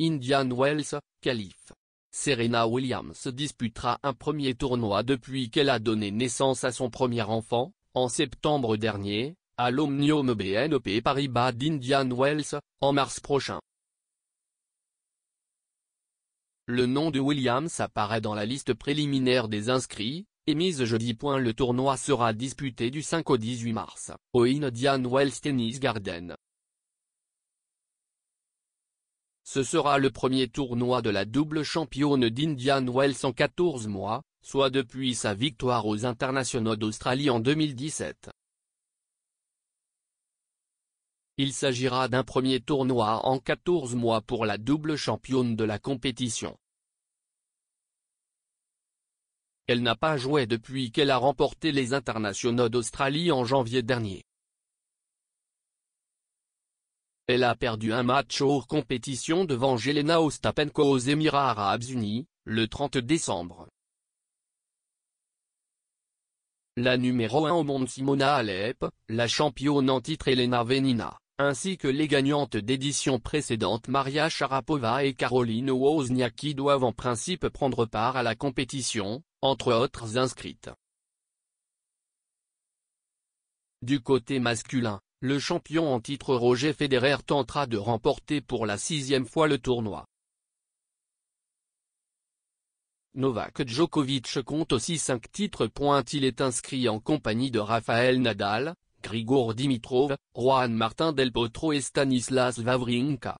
Indian Wells, calife. Serena Williams disputera un premier tournoi depuis qu'elle a donné naissance à son premier enfant, en septembre dernier, à l'Omnium BNP e Paribas d'Indian Wells, en mars prochain. Le nom de Williams apparaît dans la liste préliminaire des inscrits, émise jeudi. Le tournoi sera disputé du 5 au 18 mars, au Indian Wells Tennis Garden. Ce sera le premier tournoi de la double championne d'Indian Wells en 14 mois, soit depuis sa victoire aux internationaux d'Australie en 2017. Il s'agira d'un premier tournoi en 14 mois pour la double championne de la compétition. Elle n'a pas joué depuis qu'elle a remporté les internationaux d'Australie en janvier dernier. Elle a perdu un match hors compétition devant Jelena Ostapenko aux Émirats Arabes Unis, le 30 décembre. La numéro 1 au monde Simona Alep, la championne en titre Elena Venina, ainsi que les gagnantes d'éditions précédentes Maria Sharapova et Caroline Wozniacki doivent en principe prendre part à la compétition, entre autres inscrites. Du côté masculin, le champion en titre Roger Federer tentera de remporter pour la sixième fois le tournoi. Novak Djokovic compte aussi cinq titres. Il est inscrit en compagnie de Rafael Nadal, Grigor Dimitrov, Juan Martin Del Potro et Stanislas Vavrinka.